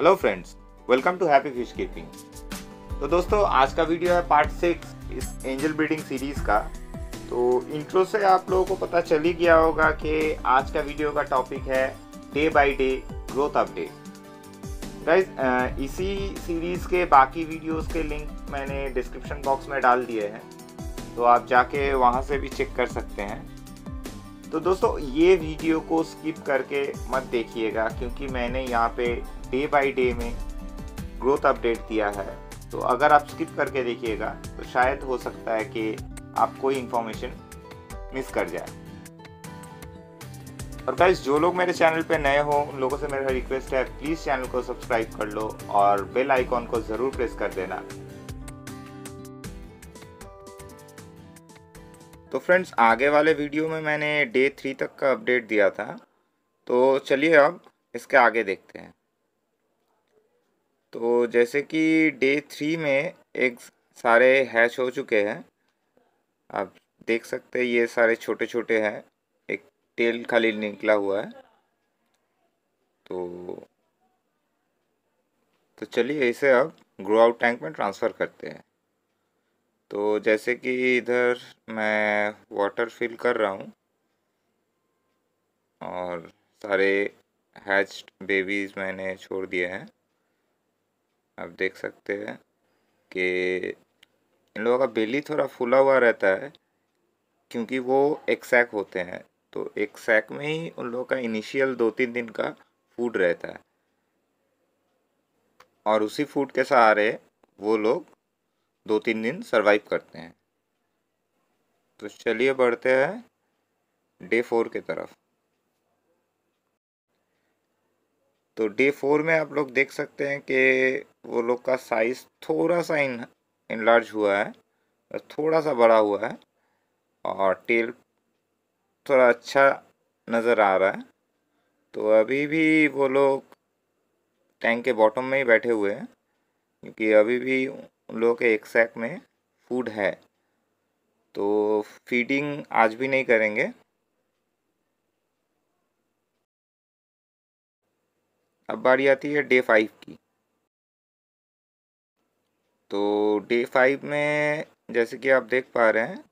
hello friends welcome to happy fish keeping तो दोस्तों आज का वीडियो है पार्ट सिक्स इस एंजल ब्रीडिंग सीरीज का तो इंट्रो से आप लोगों को पता चल ही गया होगा कि आज का वीडियो का टॉपिक है day by day growth update guys इसी सीरीज के बाकी वीडियोस के लिंक मैंने डिस्क्रिप्शन बॉक्स में डाल दिए हैं तो आप जाके वहाँ से भी चेक कर सकते हैं तो दोस्तों ये वीडियो को स्किप करके मत देखिएगा क्योंकि मैंने यहाँ पे डे बाई डे में ग्रोथ अपडेट दिया है तो अगर आप स्किप करके देखिएगा तो शायद हो सकता है कि आप कोई इन्फॉर्मेशन मिस कर जाए और गाइज जो लोग मेरे चैनल पे नए हो उन लोगों से मेरा रिक्वेस्ट है प्लीज़ चैनल को सब्सक्राइब कर लो और बेल आइकॉन को ज़रूर प्रेस कर देना तो फ्रेंड्स आगे वाले वीडियो में मैंने डे थ्री तक का अपडेट दिया था तो चलिए अब इसके आगे देखते हैं तो जैसे कि डे थ्री में एक सारे हैच हो चुके हैं आप देख सकते हैं ये सारे छोटे छोटे हैं एक टेल खाली निकला हुआ है तो तो चलिए इसे अब ग्रो आउट टैंक में ट्रांसफ़र करते हैं तो जैसे कि इधर मैं वाटर फिल कर रहा हूँ और सारे हैच्ड बेबीज़ मैंने छोड़ दिए हैं आप देख सकते हैं कि इन लोगों का बेली थोड़ा फूला हुआ रहता है क्योंकि वो एक सैक होते हैं तो एक सैक में ही उन लोगों का इनिशियल दो तीन दिन का फूड रहता है और उसी फूड के सहारे वो लोग दो तीन दिन सरवाइव करते हैं तो चलिए बढ़ते हैं डे फोर के तरफ तो डे फोर में आप लोग देख सकते हैं कि वो लोग का साइज़ थोड़ा सा इन इनलार्ज हुआ है थोड़ा सा बड़ा हुआ है और टेल थोड़ा अच्छा नज़र आ रहा है तो अभी भी वो लोग टैंक के बॉटम में ही बैठे हुए हैं क्योंकि अभी भी उन लोगों के एक सैक में फूड है तो फीडिंग आज भी नहीं करेंगे अब बारी आती है डे फाइव की तो डे फाइव में जैसे कि आप देख पा रहे हैं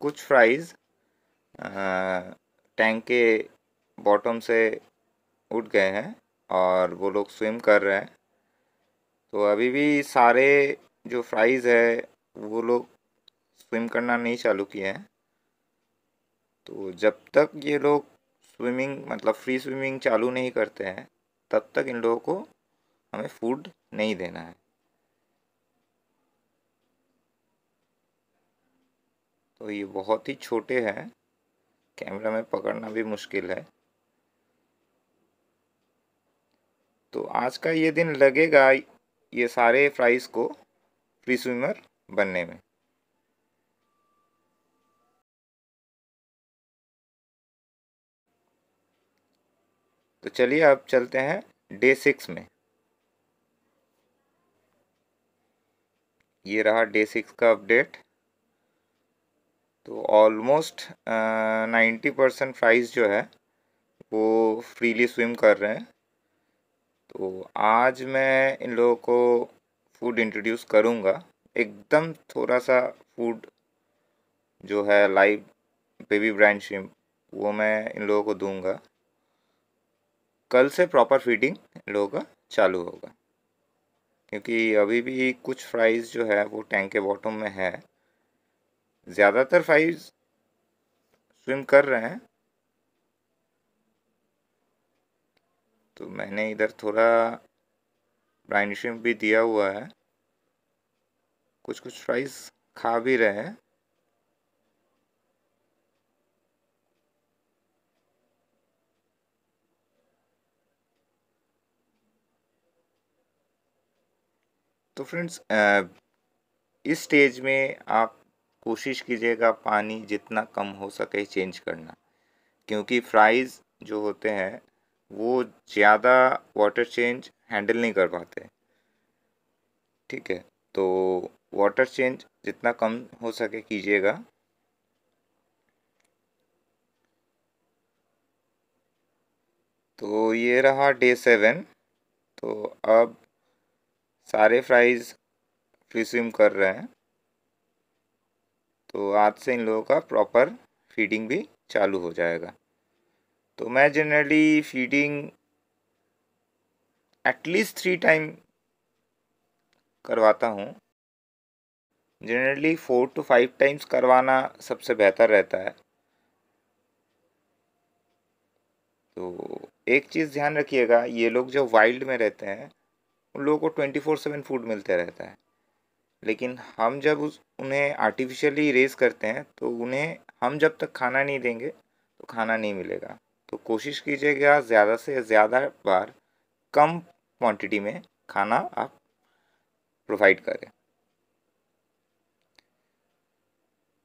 कुछ फ्राइज़ टैंक के बॉटम से उठ गए हैं और वो लोग स्विम कर रहे हैं तो अभी भी सारे जो फ्राइज़ है वो लोग स्विम करना नहीं चालू किए हैं तो जब तक ये लोग स्विमिंग मतलब फ्री स्विमिंग चालू नहीं करते हैं तब तक इन लोगों को हमें फूड नहीं देना है तो ये बहुत ही छोटे हैं कैमरा में पकड़ना भी मुश्किल है तो आज का ये दिन लगेगा ये सारे फ्राइज को फ्री स्विमर बनने में तो चलिए अब चलते हैं डे सिक्स में ये रहा डे सिक्स का अपडेट तो ऑलमोस्ट नाइन्टी परसेंट फ्राइज जो है वो फ्रीली स्विम कर रहे हैं तो आज मैं इन लोगों को फूड इंट्रोड्यूस करूँगा एकदम थोड़ा सा फूड जो है लाइव बेबी ब्रांड स्विम वो मैं इन लोगों को दूंगा कल से प्रॉपर फीडिंग इन लोगों का चालू होगा क्योंकि अभी भी कुछ फ्राइज़ जो है वो टैंक के बॉटम में है ज़्यादातर फाइव स्विम कर रहे हैं तो मैंने इधर थोड़ा ब्राइन स्विम भी दिया हुआ है कुछ कुछ फ्राइज खा भी रहे हैं तो फ्रेंड्स इस स्टेज में आप कोशिश कीजिएगा पानी जितना कम हो सके चेंज करना क्योंकि फ्राइज़ जो होते हैं वो ज़्यादा वाटर चेंज हैंडल नहीं कर पाते ठीक है तो वाटर चेंज जितना कम हो सके कीजिएगा तो ये रहा डे सेवन तो अब सारे फ्राइज़ फ्री स्विम कर रहे हैं तो आज से इन लोगों का प्रॉपर फीडिंग भी चालू हो जाएगा तो मैं generally feeding at least three time करवाता हूँ generally four to five times करवाना सबसे बेहतर रहता है तो एक चीज़ ध्यान रखिएगा ये लोग जो वाइल्ड में रहते हैं उन लोगों को ट्वेंटी फोर सेवन फूड मिलते रहता है लेकिन हम जब उस उन्हें आर्टिफिशियली रेस करते हैं तो उन्हें हम जब तक खाना नहीं देंगे तो खाना नहीं मिलेगा तो कोशिश कीजिएगा ज़्यादा से ज़्यादा बार कम क्वांटिटी में खाना आप प्रोवाइड करें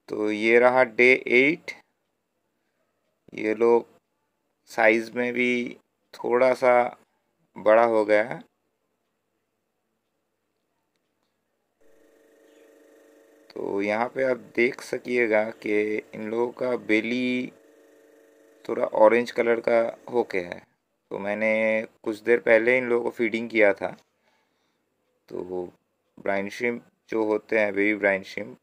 तो ये रहा डे एट ये लोग साइज़ में भी थोड़ा सा बड़ा हो गया है तो यहाँ पे आप देख सकिएगा कि इन लोगों का बेली थोड़ा ऑरेंज कलर का होके है तो मैंने कुछ देर पहले इन लोगों को फीडिंग किया था तो ब्राइन श्रिम्प जो होते हैं बेबी ब्राइन श्रिम्प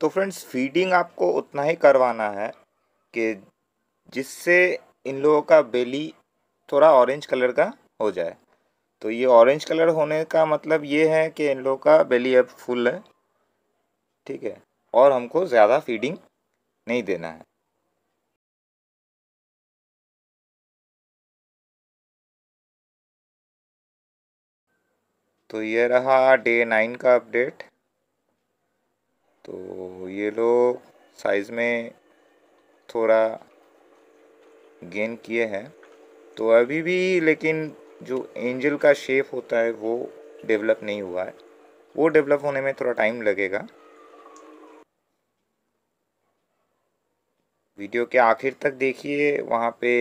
तो फ्रेंड्स फीडिंग आपको उतना ही करवाना है कि जिससे इन लोगों का बेली थोड़ा ऑरेंज कलर का हो जाए तो ये ऑरेंज कलर होने का मतलब ये है कि इन लोगों का बेली अब फुल है ठीक है और हमको ज़्यादा फीडिंग नहीं देना है तो ये रहा डे नाइन का अपडेट तो ये लोग साइज़ में थोड़ा गेन किए हैं तो अभी भी लेकिन जो एंजल का शेप होता है वो डेवलप नहीं हुआ है वो डेवलप होने में थोड़ा टाइम लगेगा वीडियो के आखिर तक देखिए वहाँ पे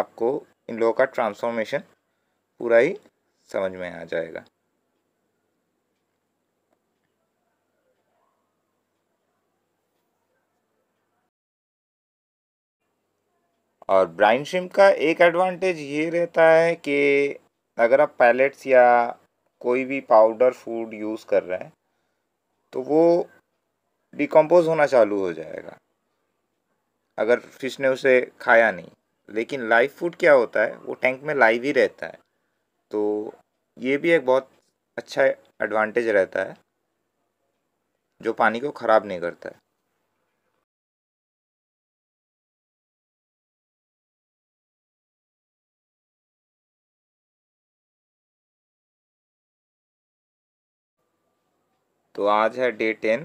आपको इन लोगों का ट्रांसफॉर्मेशन पूरा ही समझ में आ जाएगा और ब्राइन शिम्प का एक एडवांटेज ये रहता है कि अगर आप पैलेट्स या कोई भी पाउडर फूड यूज़ कर रहे हैं तो वो डिकम्पोज होना चालू हो जाएगा अगर फिश ने उसे खाया नहीं लेकिन लाइव फूड क्या होता है वो टैंक में लाइव ही रहता है तो ये भी एक बहुत अच्छा एडवांटेज रहता है जो पानी को ख़राब नहीं करता है तो आज है डे टेन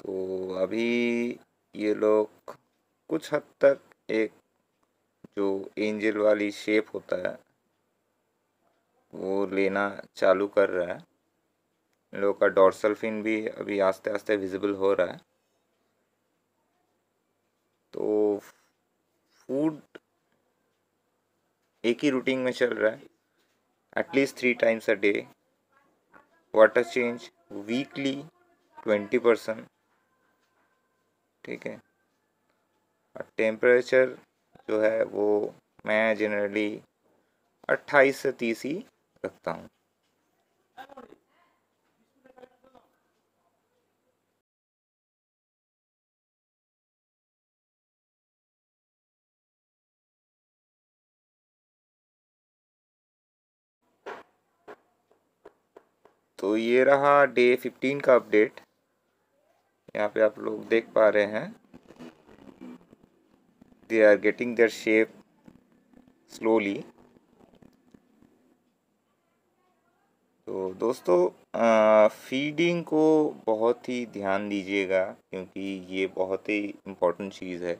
तो अभी ये लोग कुछ हद तक एक जो एंजल वाली शेप होता है वो लेना चालू कर रहा है इन लोगों का डॉर्सल फिन भी अभी आस्ते आस्ते विजिबल हो रहा है तो फूड एक ही रूटीन में चल रहा है at least three times a day water change weekly twenty percent ठीक है और टेम्परेचर जो है वो मैं जनरली अट्ठाईस से तीस ही रखता हूँ तो ये रहा डे फिफ्टीन का अपडेट यहाँ पे आप लोग देख पा रहे हैं they are getting their shape slowly तो दोस्तों आ, फीडिंग को बहुत ही ध्यान दीजिएगा क्योंकि ये बहुत ही इम्पोर्टेंट चीज़ है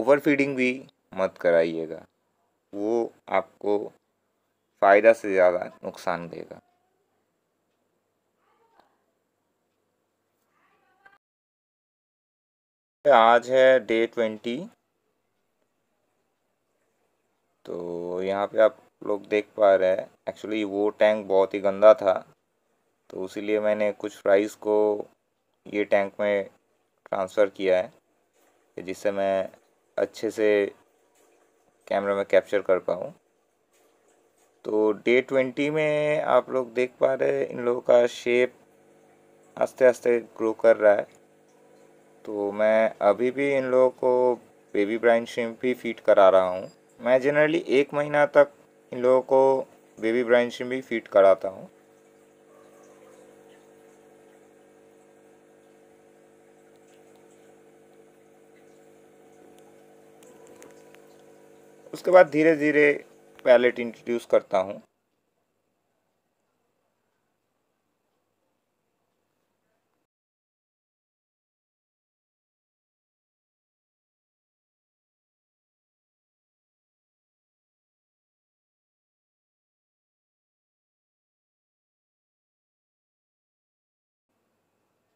ओवर फीडिंग भी मत कराइएगा वो आपको फ़ायदा से ज़्यादा नुकसान देगा आज है डे ट्वेंटी तो यहाँ पे आप लोग देख पा रहे हैं एक्चुअली वो टैंक बहुत ही गंदा था तो उसी मैंने कुछ प्राइस को ये टैंक में ट्रांसफ़र किया है जिससे मैं अच्छे से कैमरा में कैप्चर कर पाऊँ तो डे ट्वेंटी में आप लोग देख पा रहे हैं इन लोगों का शेप आस्ते आस्ते ग्रो कर रहा है तो मैं अभी भी इन लोगों को बेबी ब्राइन शिम्प ही फीड करा रहा हूँ मैं जनरली एक महीना तक इन लोगों को बेबी ब्राइन शिम्प ही फीड कराता हूँ उसके बाद धीरे धीरे पैलेट इंट्रोड्यूस करता हूँ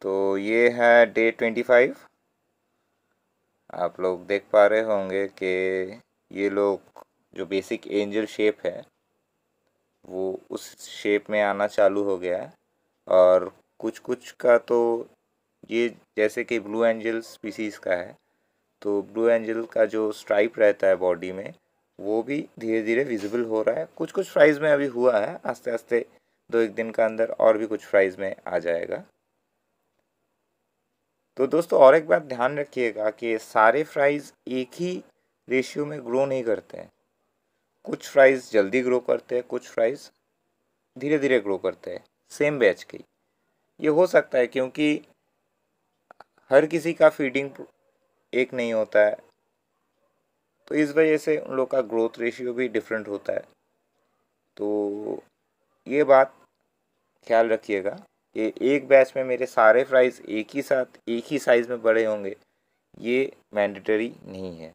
तो ये है डे ट्वेंटी फाइव आप लोग देख पा रहे होंगे कि ये लोग जो बेसिक एंजल शेप है वो उस शेप में आना चालू हो गया है और कुछ कुछ का तो ये जैसे कि ब्लू एंजल स्पीसीज़ का है तो ब्लू एंजल का जो स्ट्राइप रहता है बॉडी में वो भी धीरे धीरे विजिबल हो रहा है कुछ कुछ फ्राइज़ में अभी हुआ है आस्ते आस्ते दो एक दिन का अंदर और भी कुछ फ्राइज़ में आ जाएगा तो दोस्तों और एक बात ध्यान रखिएगा कि सारे फ्राइज़ एक ही रेशियो में ग्रो नहीं करते हैं कुछ फ्राइज़ जल्दी ग्रो करते हैं कुछ फ्राइज़ धीरे धीरे ग्रो करते हैं सेम बैच की ये हो सकता है क्योंकि हर किसी का फीडिंग एक नहीं होता है तो इस वजह से उन लोग का ग्रोथ रेशियो भी डिफरेंट होता है तो ये बात ख्याल रखिएगा कि एक बैच में मेरे सारे फ्राइज एक ही साथ एक ही साइज़ में बड़े होंगे ये मैंडेटरी नहीं है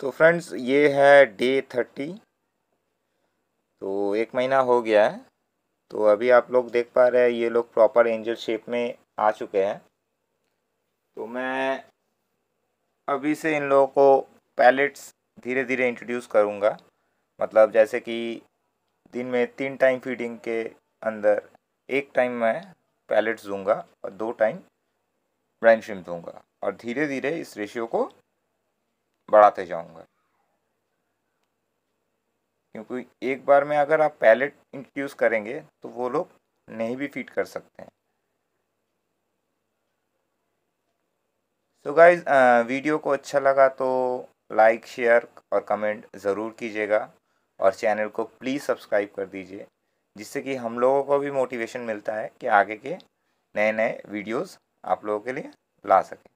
तो फ्रेंड्स ये है डे थर्टी तो एक महीना हो गया है तो अभी आप लोग देख पा रहे हैं ये लोग प्रॉपर एंजल शेप में आ चुके हैं तो मैं अभी से इन लोगों को पैलेट्स धीरे धीरे इंट्रोड्यूस करूँगा मतलब जैसे कि दिन में तीन टाइम फीडिंग के अंदर एक टाइम मैं पैलेट्स दूंगा और दो टाइम ब्राइन श्रिम दूंगा और धीरे धीरे इस रेशियो को बढ़ाते जाऊंगा क्योंकि एक बार में अगर आप पैलेट इंट्रोड्यूस करेंगे तो वो लोग नहीं भी फीड कर सकते हैं सो so गाइज वीडियो को अच्छा लगा तो लाइक शेयर और कमेंट ज़रूर कीजिएगा और चैनल को प्लीज़ सब्सक्राइब कर दीजिए जिससे कि हम लोगों को भी मोटिवेशन मिलता है कि आगे के नए नए वीडियोस आप लोगों के लिए ला सकें